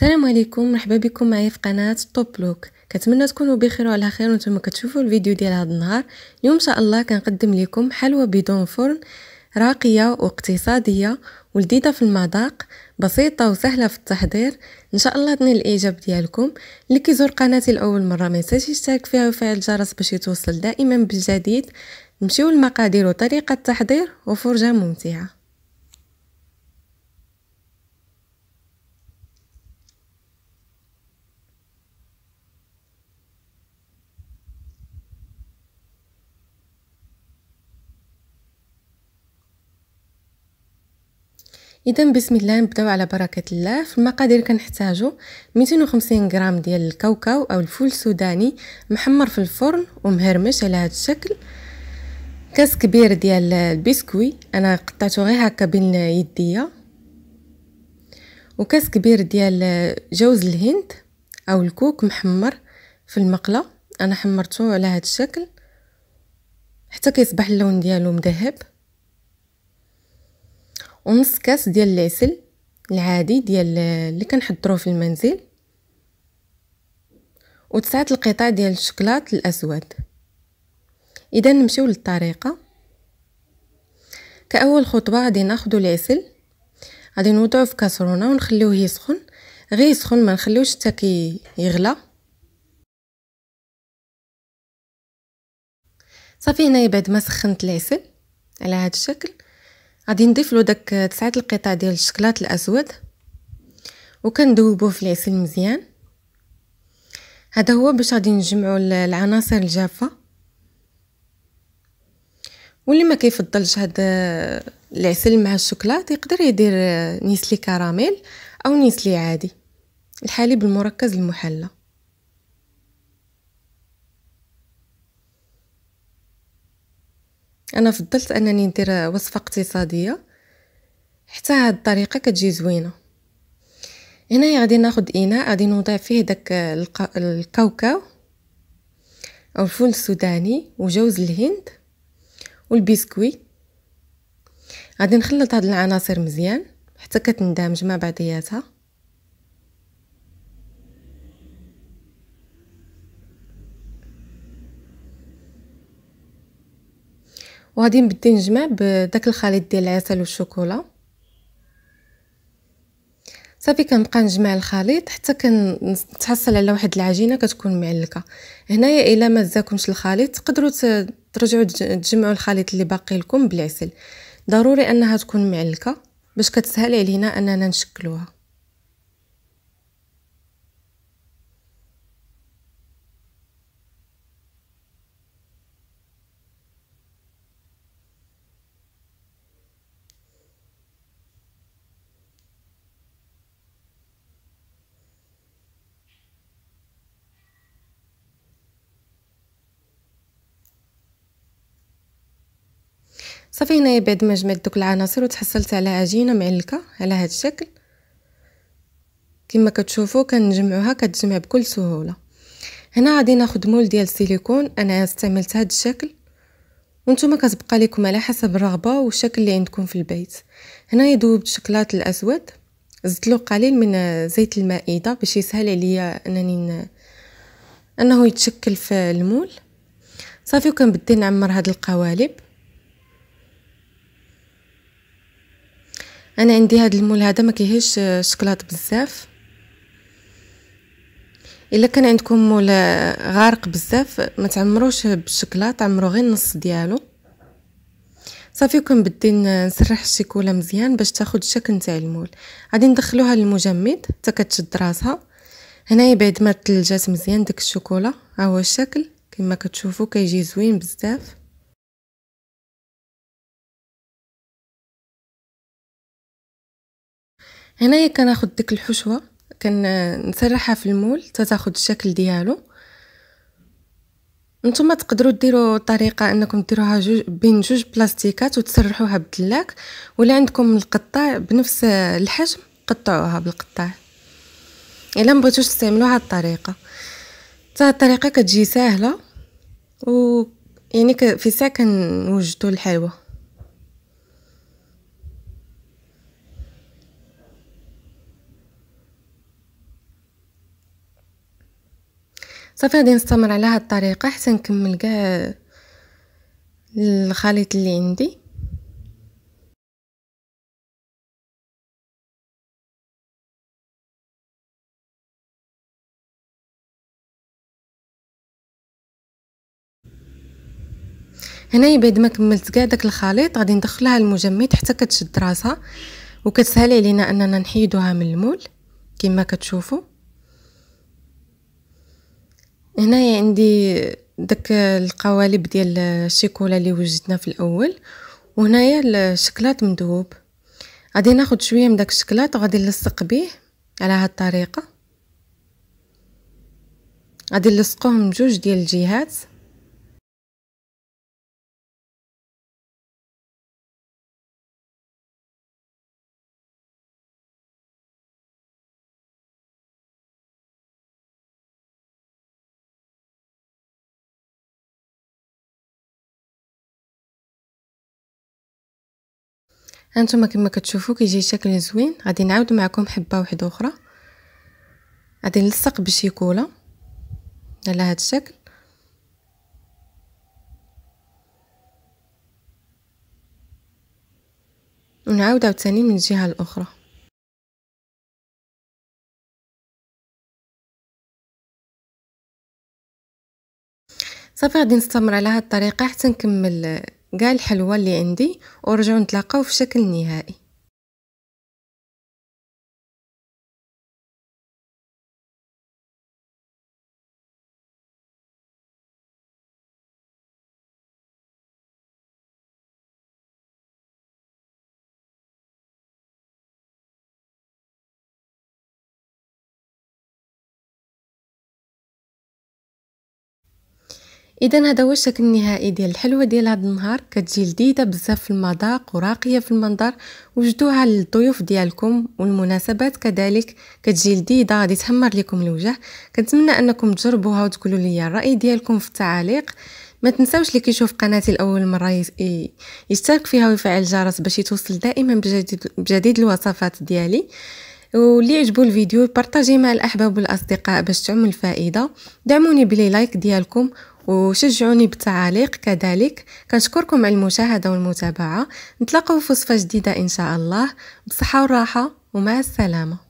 السلام عليكم مرحبا بكم معايا في قناه توب لوك كنتمنى تكونوا بخير وعلى خير وانتم كتشوفوا الفيديو ديال هذا النهار اليوم ان شاء الله كنقدم لكم حلوى بدون فرن راقيه واقتصاديه ولذيذه في المذاق بسيطه وسهله في التحضير ان شاء الله تنال الاعجاب ديالكم اللي كيزور قناتي لاول مره ما ينساش يشترك فيها ويفعل الجرس باش يتوصل دائما بالجديد نمشيو للمقادير وطريقه التحضير وفرجه ممتعه اذا بسم الله نبداو على بركه الله في المقادير كنحتاجو 250 غرام ديال الكاوكاو او الفول السوداني محمر في الفرن ومهرمش على هذا الشكل كاس كبير ديال البسكوي انا قطعته غير هكا بين يديا وكاس كبير ديال جوز الهند او الكوك محمر في المقله انا حمرته على هذا الشكل حتى كيصبح اللون ديالو مذهب ونص كاس ديال العسل العادي ديال اللي كنحضروه في المنزل وتسعة القطع ديال الشكلاط الاسود اذا نمشيو للطريقه كاول خطوه غادي ناخذ العسل غادي نوضعو في كاسرونه ونخليوه يسخن غير يسخن ما نخليوش حتى كيغلى صافي هنايا بعد ما سخنت العسل على هذا الشكل غادي نضيف له داك تسعه القطع ديال الشكلاط الاسود وكندوبوه في العسل مزيان هذا هو باش غادي نجمعوا العناصر الجافه واللي ما كيفضلش هذا العسل مع الشوكولاته يقدر يدير آه، نيسلي كراميل او نيسلي عادي الحليب المركز المحلى انا فضلت انني ندير وصفه اقتصاديه حتى هاد الطريقه كتجي زوينه هنايا غادي ناخد اناء غادي نوضع فيه داك الكاوكاو او الفول السوداني وجوز الهند والبسكوي غادي نخلط هاد العناصر مزيان حتى كتندمج مع بعضياتها وغادي نبدي نجمع بداك الخليط ديال العسل والشوكولا صافي كنبقى نجمع الخليط حتى كنتحصل على واحد العجينه كتكون معلكه هنايا الا ما زاكمش الخليط تقدروا ترجعوا تجمعوا الخليط اللي باقي لكم بالعسل ضروري انها تكون معلكه باش كتسهل علينا اننا نشكلوها صافي هنايا بعد ما جمعت دوك العناصر وتحصلت على عجينه معلكه على هذا الشكل كما كتشوفوا كنجمعوها كتجمع بكل سهوله هنا غادي ناخذ مول ديال السيليكون انا استعملت هذا الشكل وانتم كتبقى لكم على حسب الرغبه والشكل اللي عندكم في البيت هنا ذوبت الشكلاط الاسود زدت له قليل من زيت المائده باش يسهل عليا انني انه يتشكل في المول صافي وكنبدي نعمر هاد القوالب انا عندي هذا المول هذا ما كيهش شكلاط بزاف الا كان عندكم مول غارق بزاف ما تعمروش بالشكلاط عمرو غير النص ديالو صافي بدي نسرح الشيكولا مزيان باش تاخد الشكل نتاع المول غادي ندخلوها للمجمد حتى كتشد راسها هنايا بعد ما تلجات مزيان داك الشوكولا ها هو الشكل كما كتشوفوا كيجي زوين بزاف هنايا كناخد ديك الحشوه كنسرحها في المول تتاخد الشكل ديالو نتوما تقدروا ديروا طريقه انكم ديروها جوج بين جوج بلاستيكات وتسرحوها بالدلاك ولا عندكم القطاع بنفس الحجم قطعوها بالقطاع الا ما بغيتوش تستعملوا هاد الطريقه حتى الطريقه كتجي سهله و يعني في ساعه كنوجدوا الحلوه صافي غادي نستمر على هاد الطريقه حتى نكمل كاع الخليط اللي عندي هنايا بعد ما كملت كاع داك الخليط غادي ندخلها المجمد حتى كتشد راسها وكتسهل علينا اننا نحيدوها من المول كما كتشوفوا هنايا عندي داك القوالب ديال الشيكولا اللي وجدنا في الاول وهنايا الشكلاط مذوب غادي ناخذ شويه من داك الشكلاط وغادي نلصق به على هاد الطريقه غادي نلصقوهم من جوج ديال الجهات هانتوما كما كتشوفوا كيجي شكل زوين غادي نعاود معكم حبه واحده اخرى غادي نلصق بالشيكولا على هذا الشكل ونعاود عاوتاني من الجهه الاخرى صافي غادي نستمر على هذه الطريقه حتى نكمل قال الحلوى اللي عندي ورجعوا نتلاقاو في شكل نهائي اذا هذا هو الشكل النهائي ديال الحلوه ديال هذا النهار كتجي لذيذه بزاف في المذاق وراقيه في المنظر وجدوها للضيوف ديالكم والمناسبات كذلك كتجي لذيذه غادي تحمر لكم الوجه كنتمنى انكم تجربوها وتقولوا لي الراي ديالكم في التعاليق ما تنساوش اللي كيشوف قناتي لاول مره يشترك فيها ويفعل الجرس باش يتوصل دائما بجديد, بجديد الوصفات ديالي واللي عجبو الفيديو بارطاجيه مع الاحباب والاصدقاء باش تعم الفائده دعموني بلي لايك ديالكم وشجعوني بالتعاليق كذلك كنشكركم على المشاهدة والمتابعة نتلاقاو في وصفة جديدة إن شاء الله بصحة وراحة ومع السلامة